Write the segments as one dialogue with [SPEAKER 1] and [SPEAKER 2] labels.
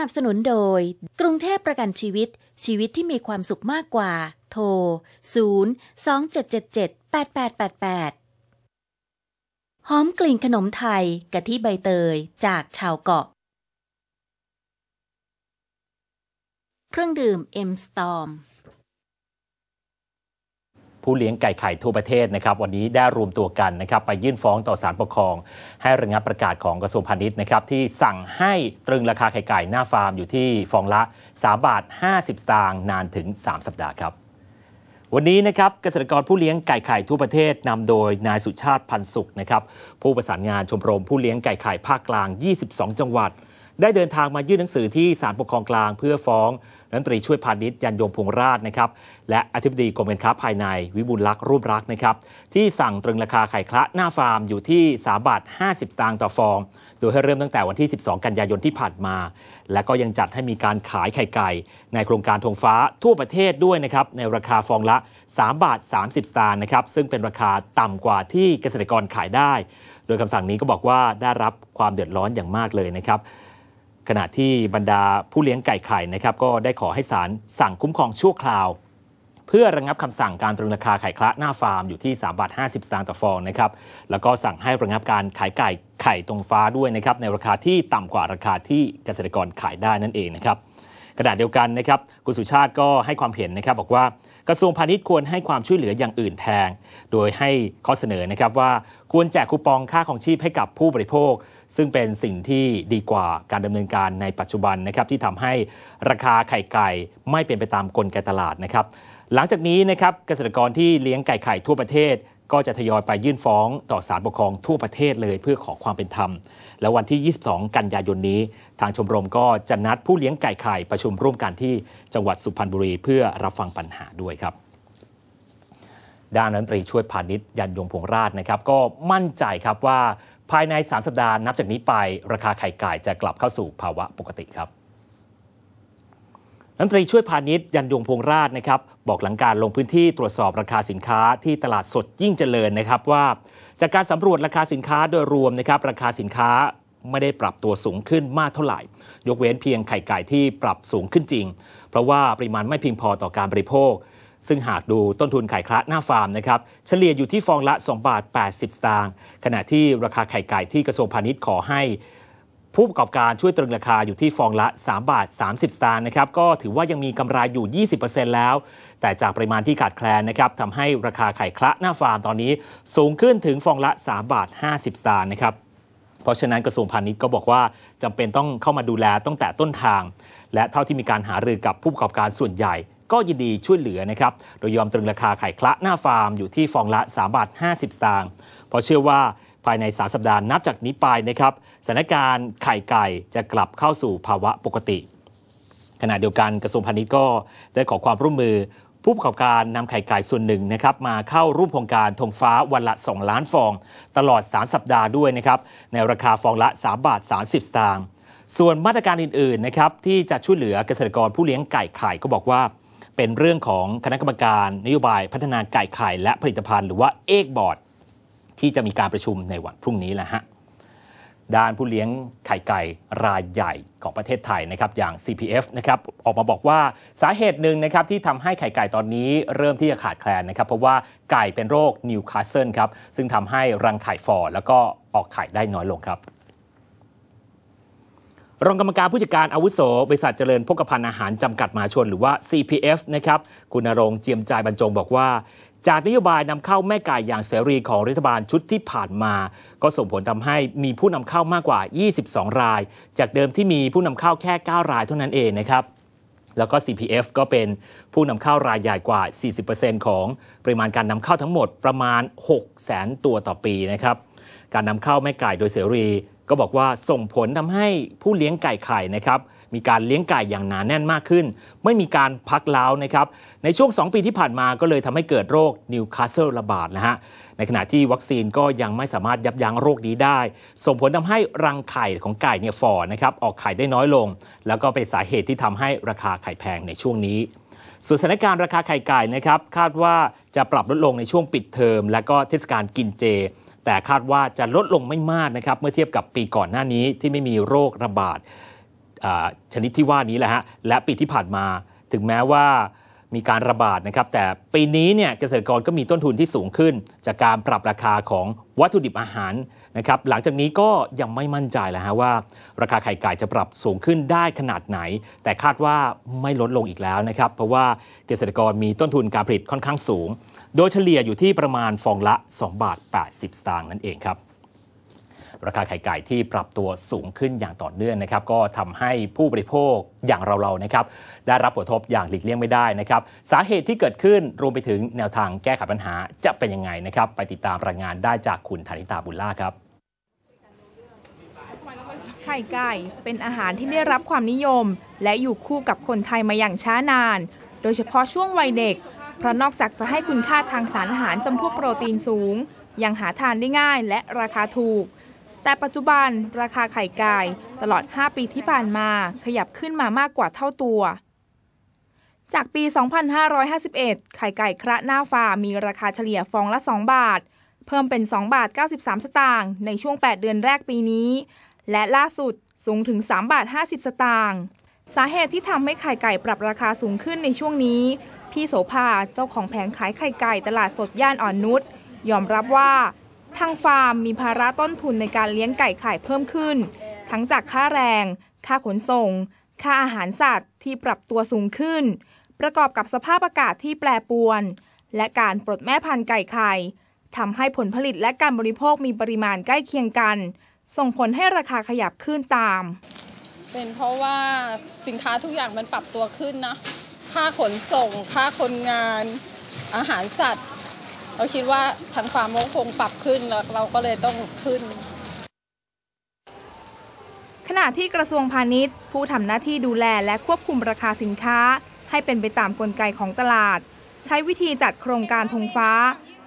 [SPEAKER 1] นับสนุนโดย กรุงเทพประกันชีวิต ชีวิตที่มีความสุขมากกว่า โทร 0 2 7 7 7 8 8 8 8 หอมกลิ่นขนมไทยกะทิใบเตยจากชาวเกาะ เครื่องดื่ม เอ็มสตอม
[SPEAKER 2] ผู้เลี้ยงไก่ไข่ทั่วประเทศนะครับวันนี้ได้รวมตัวกันนะครับไปยื่นฟ้องต่อศาลปกครอง ให้ระงับประกาศของกระทรวงพาณิชย์นะครับที่สั่งให้ตรึงราคาไข่ไก่หน้าฟาร์มอยู่ที่ฟองละ3บาท 50สตางค์นานถึง 3 สัปดาห์ครับ วันนี้นะครับเกษตรกรผู้เลี้ยงไก่ไข่ทั่วประเทศนำโดยนายสุชาติพันสุขนะครับผู้ประสานงานชมรมผู้เลี้ยงไก่ไข่ภาคกลาง 22 จังหวัดได้เดินทางมายื่นหนังสือที่ศาลปกครองกลางเพื่อฟ้อง รัฐมนตรีช่วยพาณิชย์ยันยงพงราชนะครับ และอธิบดีกรมการค้าภายในวิบูลลักษ์รูปรักนะครับที่สั่งตรึงราคาไข่คละหน้าฟาร์มอยู่ที่ 3 บาท 50 สตางค์ต่อฟอง โดยให้เริ่มตั้งแต่วันที่ 12 กันยายนที่ผ่านมา และก็ยังจัดให้มีการขายไข่ไก่ ในโครงการธงฟ้าทั่วประเทศด้วยนะครับในราคาฟองละ3บาท30สตางค์นะครับซึ่งเป็นราคาต่ำกว่าที่เกษตรกรขายได้ โดยคำสั่งนี้ก็บอกว่าได้รับความเดือดร้อนอย่างมากเลยนะครับขณะที่บรรดาผู้เลี้ยงไก่ไข่นะครับก็ได้ขอให้ศาลสั่งคุ้มครองชั่วคราวเพื่อระงงับคำสั่งการตรึงราคาไข่คละหน้าฟาร์มอยู่ที่3บาท50สตางค์ต่อฟองนะครับแล้วก็สั่งให้ระงงับการขายไก่ไข่ตรงฟ้าด้วยนะครับในราคาที่ต่ำกว่าราคาที่เกษตรกรขายได้นั่นเองนะครับขณะเดียวกันนะครับคุณสุชาติก็ให้ความเห็นนะครับบอกว่ากระทรวงพาณิชย์ควรให้ความช่วยเหลืออย่างอื่นแทนโดยให้ข้อเสนอนะครับว่าควรแจกคูปองค่าของชีพให้กับผู้บริโภค ซึ่งเป็นสิ่งที่ดีกว่าการดำเนินการในปัจจุบันนะครับ ที่ทำให้ราคาไข่ไก่ไม่เป็นไปตามกลไกตลาดนะครับหลังจากนี้นะครับเกษตรกรที่เลี้ยงไก่ไข่ทั่วประเทศ ก็จะทยอยไปยื่นฟ้องต่อศาลปกครองทั่วประเทศเลยเพื่อขอความเป็นธรรม และวันที่ 22 กันยายนนี้ ทางชมรมก็จะนัดผู้เลี้ยงไก่ไข่ประชุมร่วมกันที่จังหวัดสุพรรณบุรีเพื่อรับฟังปัญหาด้วยครับด้านรัฐมนตรีช่วยพาณิชย์ยันยงพงราชนะครับก็มั่นใจครับว่าภายใน3สัปดาห์ นับจากนี้ไปราคาไข่ไก่จะกลับเข้าสู่ภาวะปกติครับรัฐมนตรีช่วยพาณิชย์ยันยงพงราชนะครับ บอกหลังการลงพื้นที่ตรวจสอบราคาสินค้าที่ตลาดสดยิ่งเจริญนะครับว่า จากการสำรวจราคาสินค้าโดยรวมนะครับราคาสินค้าไม่ได้ปรับตัวสูงขึ้นมากเท่าไหร่ ยกเว้นเพียงไข่ไก่ที่ปรับสูงขึ้นจริงเพราะว่าปริมาณไม่เพียงพอต่อการบริโภค ซึ่งหากดูต้นทุนไข่คละหน้าฟาร์มนะครับเฉลี่ยอยู่ที่ฟองละ2บาท80สตางค์ขณะที่ราคาไข่ไก่ที่กระทรวงพาณิชย์ขอให้ผู้ประกอบการช่วยตรึงราคาอยู่ที่ฟองละ 3 บาท 30สตางค์นะครับ ก็ถือว่ายังมีกำไรอยู่ 20%แล้ว แต่จากปริมาณที่ขาดแคลนนะครับทำให้ราคาไข่คละหน้าฟาร์ม ตอนนี้สูงขึ้นถึงฟองละ 3 บาท 50สตางค์นะครับ เพราะฉะนั้นกระทรวงพาณิชย์ก็บอกว่าจำเป็นต้องเข้ามาดูแลตั้งแต่ต้นทาง และเท่าที่มีการหารือกับผู้ประกอบการส่วนใหญ่ก็ยินดีช่วยเหลือนะครับ โดยยอมตรึงราคาไข่คละหน้าฟาร์มอยู่ที่ฟองละ 3 บาท 50 สตางค์เพราะเชื่อว่าภายในสาสัปดาห์นับจากนี้ไปนะครับสถานการณ์ไข่ไก่จะกลับเข้าสู่ภาวะปกติ ขณะเดียวกันกระทรวงพาณิชย์ก็ ได้ขอความร่วมมือผู้ประกอบการนำไข่ไก่ส่วนหนึ่งนะครับ มาเข้าร่วมโครงการธงฟ้าวันละ2ล้านฟอง ตลอด3สัปดาห์ด้วยนะครับในราคาฟองละ 3บาท30สตางค์ ส่วนมาตรการอื่นๆนะครับที่จะช่วยเหลือเกษตรกรผู้เลี้ยงไก่ไข่ก็บอกว่าเป็นเรื่องของคณะกรรมการนโยบายพัฒนาไก่ไข่และผลิตภัณฑ์หรือว่าเอกบอร์ด ที่จะมีการประชุมในวันพรุ่งนี้แหละฮะด้านผู้เลี้ยงไข่ไก่รายใหญ่ของประเทศไทยนะครับอย่าง CPF นะครับ ออกมาบอกว่าสาเหตุหนึ่งนะครับที่ทำให้ไข่ไก่ตอนนี้เริ่มที่จะขาดแคลนนะครับ เพราะว่าไก่เป็นโรคนิวคาสเซิลครับซึ่งทำให้รังไข่ฟอแล้วก็ออกไข่ได้น้อยลงครับรองกรรมการผู้จัดการอาวุโสบริษัทเจริญพกพันอาหารจำกัดมาชนหรือว่า CPF นะครับคุณนรงเจียมจ่ายบรรจงบอกว่า จากนโยบายนำเข้าแม่ไก่อย่างเสรีของรัฐบาลชุดที่ผ่านมา ก็ส่งผลทำให้มีผู้นำเข้ามากกว่า 22 ราย จากเดิมที่มีผู้นำเข้าแค่ 9 รายเท่านั้นเองนะครับ แล้วก็ CPF ก็เป็นผู้นำเข้ารายใหญ่กว่า40%ของ ปริมาณการนำเข้าทั้งหมดประมาณ 6 0 0 0 0ตัวต่อปีนะครับการนำเข้าแม่ไก่โดยเสรีก็บอกว่าส่งผลทำให้ผู้เลี้ยงไก่ไข่นะครับมีการเลี้ยงไก่อย่างหนานแน่นมากขึ้น ไม่มีการพักเล้านะครับ ในช่วง 2 ปีที่ผ่านมาก็เลยทำให้เกิดโรคนิวคาสเซิลระบาดนะฮะในขณะที่วัคซีนก็ยังไม่สามารถยับยั้งโรคนี้ได้ ส่งผลทำให้รังไข่ของไก่เนี่ยฝ่อนะครับออกไข่ได้น้อยลง แล้วก็เป็นสาเหตุที่ทำให้ราคาไข่แพงในช่วงนี้ส่วนสถานการณ์ราคาไข่ไก่นะครับคาดว่าจะปรับลดลงในช่วงปิดเทอม และก็เทศกาลกินเจแต่คาดว่าจะลดลงไม่มากนะครับเมื่อเทียบกับปีก่อนหน้านี้ที่ไม่มีโรคระบาดชนิดที่ว่านี้แหละฮะและปีที่ผ่านมาถึงแม้ว่ามีการระบาดนะครับแต่ปีนี้เนี่ยเกษตรกรก็มีต้นทุนที่สูงขึ้นจากการปรับราคาของวัตถุดิบอาหารนะครับหลังจากนี้ก็ยังไม่มั่นใจแล้วฮะว่า ราคาไข่ไก่จะปรับสูงขึ้นได้ขนาดไหน แต่คาดว่าไม่ลดลงอีกแล้วนะครับ เพราะว่าเกษตรกรมีต้นทุนการผลิตค่อนข้างสูงโดยเฉลี่ยอยู่ที่ประมาณฟองละ 2 บาท 80 สตางค์นั่นเองครับ ราคาไข่ไก่ที่ปรับตัวสูงขึ้นอย่างต่อเนื่องนะครับก็ทำให้ผู้บริโภคอย่างเราๆนะครับได้รับผลกระทบอย่างหลีกเลี่ยงไม่ได้นะครับสาเหตุที่เกิดขึ้นรวมไปถึงแนวทางแก้ไขปัญหาจะเป็นยังไงนะครับไปติดตามรายงานได้จากคุณธนิตาบุญล่าครับ
[SPEAKER 1] ไข่ไก่เป็นอาหารที่ได้รับความนิยม และอยู่คู่กับคนไทยมาอย่างช้านาน โดยเฉพาะช่วงวัยเด็กเพราะนอกจากจะให้คุณค่าทางสารอาหารจำพวกโปรตีนสูง ยังหาทานได้ง่ายและราคาถูก แต่ปัจจุบันราคาไข่ไก่ตลอด 5 ปีที่ผ่านมาขยับขึ้นมามากกว่าเท่าตัว จากปี 2551 ไข่ไก่คระหน้าฟามีราคาเฉลี่ยฟองละ 2 บาท เพิ่มเป็น 2 บาท 93 สตางค์ในช่วง 8 เดือนแรกปีนี้ และล่าสุดสูงถึง 3 บาท 50 สตางค์ สาเหตุที่ทำให้ไข่ไก่ปรับราคาสูงขึ้นในช่วงนี้พี่โสภาเจ้าของแผงขายไข่ไก่ตลาดสดย่านอ่อนนุชยอมรับว่าทางฟาร์ม มีภาระต้นทุนในการเลี้ยงไก่ไข่เพิ่มขึ้น ทั้งจากค่าแรง ค่าขนส่ง ค่าอาหารสัตว์ที่ปรับตัวสูงขึ้น ประกอบกับสภาพอากาศที่แปรปรวน และการปลดแม่พันธุ์ไก่ไข่ทำให้ผลผลิตและการบริโภคมีปริมาณใกล้เคียงกัน ส่งผลให้ราคาขยับขึ้นตาม เป็นเพราะว่าสินค้าทุกอย่างมันปรับตัวขึ้นนะค่าขนส่ง ค่าคนงาน อาหารสัตว์ เราคิดว่าทางฟาร์มก็คงปรับขึ้นแล้วเราก็เลยต้องขึ้น ขณะที่กระทรวงพาณิชย์ ผู้ทำหน้าที่ดูแลและควบคุมราคาสินค้าให้เป็นไปตามกลไกของตลาด ใช้วิธีจัดโครงการธงฟ้า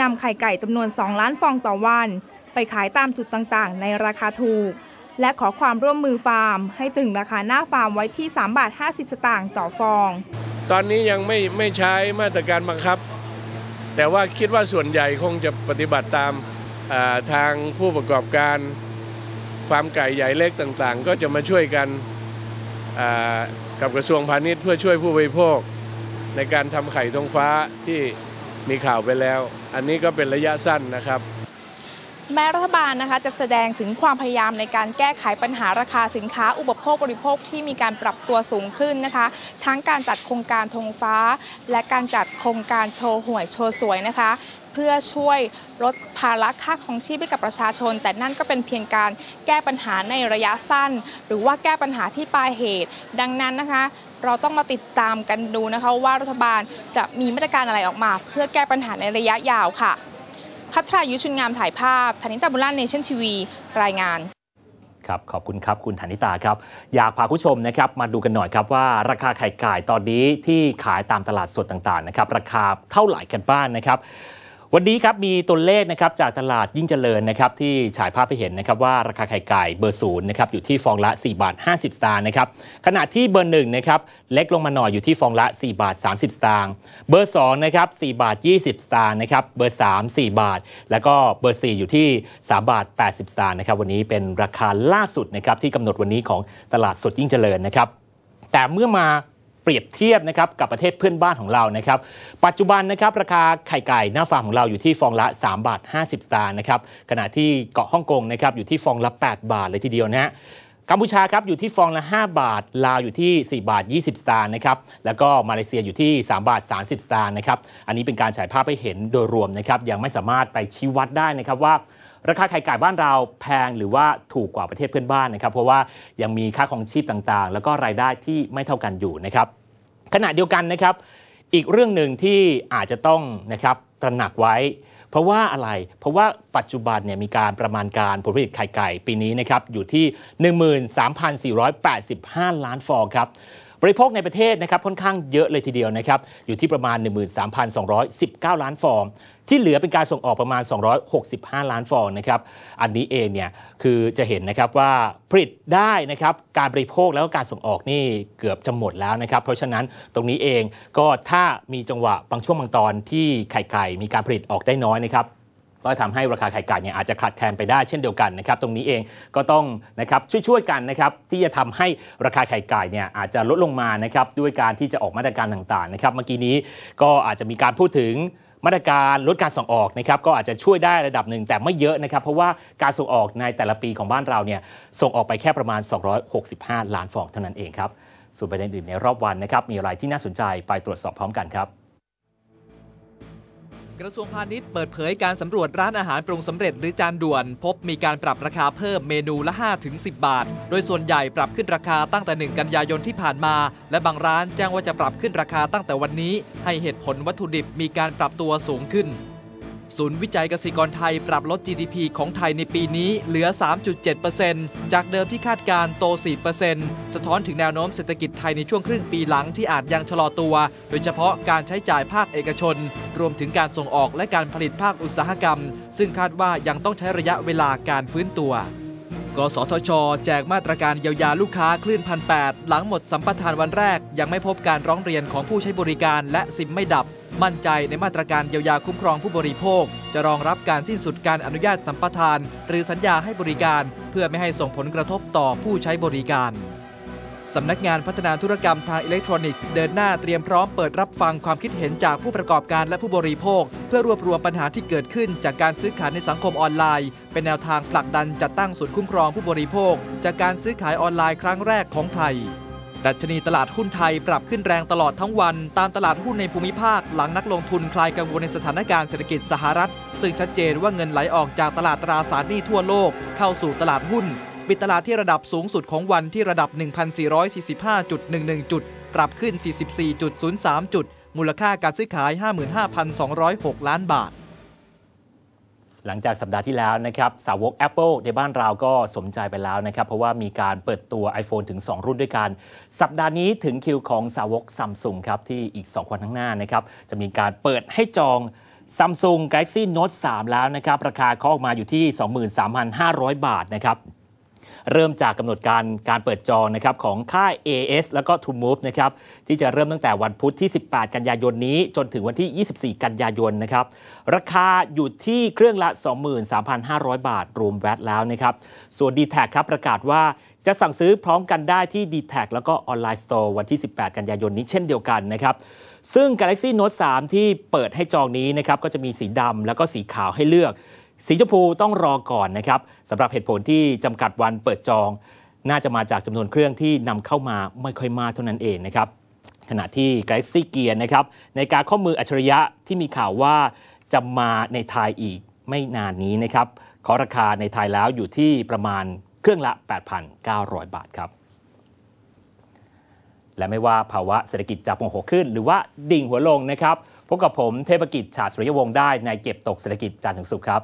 [SPEAKER 1] นำไข่ไก่จำนวน 2 ล้านฟองต่อวัน ไปขายตามจุดต่างๆ ในราคาถูกและขอความร่วมมือฟาร์มให้ตึงราคาหน้าฟาร์มไว้ที่3บาท50 สตางค์ต่อฟ
[SPEAKER 3] อง ตอนนี้ยังไม่ไม่ใช้มาตรการบังคับ แต่ว่าคิดว่าส่วนใหญ่คงจะปฏิบัติตามทางผู้ประกอบการฟาร์มไก่ใหญ่เล็กต่างๆ ก็จะมาช่วยกันกับกระทรวงพาณิชย์เพื่อช่วยผู้บริโภคในการทำไข่ทงฟ้าที่มีข่าวไปแล้ว อันนี้ก็เป็นระยะสั้นนะครับ
[SPEAKER 1] แม้รัฐบาลนะคะจะแสดงถึงความพยายามในการแก้ไขปัญหาราคาสินค้า อุปโภคบริโภคที่มีการปรับตัวสูงขึ้นนะคะ ทั้งการจัดโครงการธงฟ้า และการจัดโครงการโชว์หวยโชว์สวยนะคะ เพื่อช่วยลดภาระค่าของชีพให้กับประชาชน แต่นั่นก็เป็นเพียงการแก้ปัญหาในระยะสั้น หรือว่าแก้ปัญหาที่ปลายเหตุ ดังนั้นนะคะ เราต้องมาติดตามกันดูนะคะว่ารัฐบาลจะมีมาตรการอะไรออกมา เพื่อแก้ปัญหาในระยะยาวค่ะพัทรายุชุนงามถ่ายภาพธนิตาบุลันเนชั่นทีวีรายงาน
[SPEAKER 2] ครับ ขอบคุณครับ คุณธนิตาครับ อยากพาผู้ชมนะครับ มาดูกันหน่อยครับว่าราคาไข่ไก่ตอนนี้ที่ขายตามตลาดสดต่างๆนะครับ ราคาเท่าไหร่กันบ้างนนะครับวันนี้ครับมีตัวเลขนะครับจากตลาดยิ่งเจริญนะครับที่ฉายภาพให้เห็นนะครับ ว่าราคาไข่ไก่ เบอร์ศูนย์นะครับอยู่ที่ฟองละ4บาท50 สตางค์นะครับขณะที่เบอร์หนึ่งนะครับเล็กลงมาหน่อยอยู่ที่ฟองละ4บาท30 สตางค์เบอร์2นะครับ4บาท20สตางค์นะครับเบอร์3 4บาท แล้วก็เบอร์4อยู่ที่3บาท80 สตางค์นะครับ วันนี้เป็นราคาล่าสุดนะครับที่กำหนดวันนี้ของตลาดสดยิ่งเจริญนะครับแต่เมื่อมาเปรียบเทียบนะครับกับประเทศเพื่อนบ้านของเรานะครับปัจจุบันนะครับราคาไข่ไก่หน้าฟาร์มของเราอยู่ที่ฟองละ3บาท50สตางค์นะครับขณะที่เกาะฮ่องกงนะครับอยู่ที่ฟองละ 8 บาทเลยทีเดียวนะฮะกัมพูชาครับอยู่ที่ฟองละ5บาทลาวอยู่ที่ 4 บาท20สตางค์นะครับแล้วก็มาเลเซียอยู่ที่ 3 บาท30สตางค์นะครับอันนี้เป็นการฉายภาพให้เห็นโดยรวมนะครับยังไม่สามารถไปชี้วัดได้นะครับว่าราคาไข่ไก่บ้านเราแพงหรือว่าถูกกว่าประเทศเพื่อนบ้านนะครับ เพราะว่ายังมีค่าของชีพต่างๆ แล้วก็รายได้ที่ไม่เท่ากันอยู่นะครับขณะเดียวกันนะครับอีกเรื่องหนึ่งที่อาจจะต้องนะครับตระหนักไว้ เพราะว่าอะไรเพราะว่าปัจจุบันเนี่ยมีการประมาณการผลผลิตไข่ไก่ปีนี้นะครับอยู่ที่ 13,485 ล้านฟองครับบริโภคในประเทศนะครับค่อนข้างเยอะเลยทีเดียวนะครับ อยู่ที่ประมาณ 13,219 ล้านฟองที่เหลือเป็นการส่งออกประมาณ 265 ล้านฟองนะครับอันนี้เองเนี่ยคือจะเห็นนะครับว่าผลิตได้นะครับการบริโภคแล้วก็การส่งออกนี่เกือบจะหมดแล้วนะครับ เพราะฉะนั้นตรงนี้เองก็ถ้ามีจังหวะบางช่วงบางตอนที่ไข่ไก่มีการผลิตออกได้น้อยนะครับก็ทำให้ราคาไข่ไก่เนี่ยอาจจะขาดแคลนไปได้เช่นเดียวกันนะครับตรงนี้เองก็ต้องนะครับช่วยๆกันนะครับที่จะทำให้ราคาไข่ไก่เนี่ยอาจจะลดลงมานะครับด้วยการที่จะออกมาตรการต่างๆนะครับเมื่อกี้นี้ก็อาจจะมีการพูดถึงมาตรการลดการส่งออกนะครับก็อาจจะช่วยได้ระดับหนึ่งแต่ไม่เยอะนะครับ เพราะว่าการส่งออกในแต่ละปีของบ้านเราเนี่ยส่งออกไปแค่ประมาณ 265 ล้านฟองเท่านั้นเองครับส่วนประเด็นอื่นในรอบวันนะครับมีอะไรที่น่าสนใจไปตรวจสอบพร้อมกันครับ
[SPEAKER 3] กระทรวงพาณิชย์เปิดเผยการสำรวจร้านอาหารปรุงสำเร็จหรือจานด่วน พบมีการปรับราคาเพิ่มเมนูละ 5-10 บาท โดยส่วนใหญ่ปรับขึ้นราคาตั้งแต่ 1 กันยายนที่ผ่านมา และบางร้านแจ้งว่าจะปรับขึ้นราคาตั้งแต่วันนี้ ให้เหตุผลวัตถุดิบมีการปรับตัวสูงขึ้นศูนย์วิจัยกสิกรไทยปรับลด GDP ของไทยในปีนี้เหลือ 3.7%จากเดิมที่คาดการโต 4%สะท้อนถึงแนวโน้มเศรษฐกิจไทยในช่วงครึ่งปีหลังที่อาจยังชะลอตัว โดยเฉพาะการใช้จ่ายภาคเอกชน รวมถึงการส่งออกและการผลิตภาคอุตสาหกรรม ซึ่งคาดว่ายังต้องใช้ระยะเวลาการฟื้นตัวกสทช แจกมาตรการเยียวยาลูกค้าคลื่นพันแหลังหมดสัมปทานวันแรกยังไม่พบการร้องเรียนของผู้ใช้บริการและซิมไม่ดับ มั่นใจในมาตรการเยียวยาคุ้มครองผู้บริโภค จะรองรับการสิ้นสุดการอนุญาตสัมปทาน หรือสัญญาให้บริการ เพื่อไม่ให้ส่งผลกระทบต่อผู้ใช้บริการสำนักงานพัฒนาธุรกรรมทางอิเล็กทรอนิกส์เดินหน้า เตรียมพร้อมเปิดรับฟังความคิดเห็นจากผู้ประกอบการและผู้บริโภค เพื่อรวบรวมปัญหาที่เกิดขึ้นจากการซื้อขายในสังคมออนไลน์ เป็นแนวทางผลักดันจัดตั้งศูนย์คุ้มครองผู้บริโภค จากการซื้อขายออนไลน์ครั้งแรกของไทยดัชนีตลาดหุ้นไทยปรับขึ้นแรงตลอดทั้งวัน ตามตลาดหุ้นในภูมิภาค หลังนักลงทุนคลายกังวลในสถานการณ์เศรษฐกิจสหรัฐซึ่งชัดเจนว่าเงินไหลออกจากตลาดตราสารหนี้ทั่วโลกเข้าสู่ตลาดหุ้นปิดตลาดที่ระดับสูงสุดของวันที่ระดับ 1,445.11 จุดปรับขึ้น 44.03 จุด มูลค่าการซื้อขาย 55,206 ล้านบาท
[SPEAKER 2] หลังจากสัปดาห์ที่แล้วนะครับ สาวก Apple ในบ้านเราก็สมใจไปแล้วนะครับ เพราะว่ามีการเปิดตัว iPhone ถึง 2 รุ่นด้วยกัน สัปดาห์นี้ถึงคิวของสาวกซัมซุงครับ ที่อีก 2คนข้างหน้านะครับ จะมีการเปิดให้จอง Samsung Galaxy Note 3 แล้วนะครับราคาเขาออกมาอยู่ที่ 23,500 บาทนะครับเริ่มจากกำหนดการการเปิดจองนะครับของค่าย AS แล้วก็ To Move นะครับที่จะเริ่มตั้งแต่วันพุธที่ 18 กันยายนนี้ จนถึงวันที่ 24 กันยายนนะครับ ราคาอยู่ที่เครื่องละ 23,500 บาทรวมแวตแล้วนะครับ ส่วน d t แทครับประกาศว่าจะสั่งซื้อพร้อมกันได้ที่ d t แทแล้วก็ออนไลน์สโตร์วันที่ 18 กันยายนนี้เช่นเดียวกันนะครับ ซึ่ง Galaxy Note 3 ที่เปิดให้จองนี้นะครับก็จะมีสีดำแล้วก็สีขาวให้เลือกสีชมพูต้องรอก่อนนะครับสำหรับเหตุผลที่จำกัดวันเปิดจอง น่าจะมาจากจำนวนเครื่องที่นำเข้ามาไม่ค่อยมากเท่านั้นเองนะครับขณะที่ Galaxy Gear นะครับในการข้อมืออัจฉริยะที่มีข่าวว่า จะมาในไทยอีกไม่นานนี้นะครับขอราคาในไทยแล้วอยู่ที่ประมาณเครื่องละ 8,900 บาทครับและไม่ว่าภาวะเศรษฐกิจจะพองหขึ้น หรือว่าดิ่งหัวลงนะครับพบกับผมเทพกิจชาติสุริยวงศ์ได้ในเก็บตกเศรษฐกิจจันทร์ถึงสุขครับ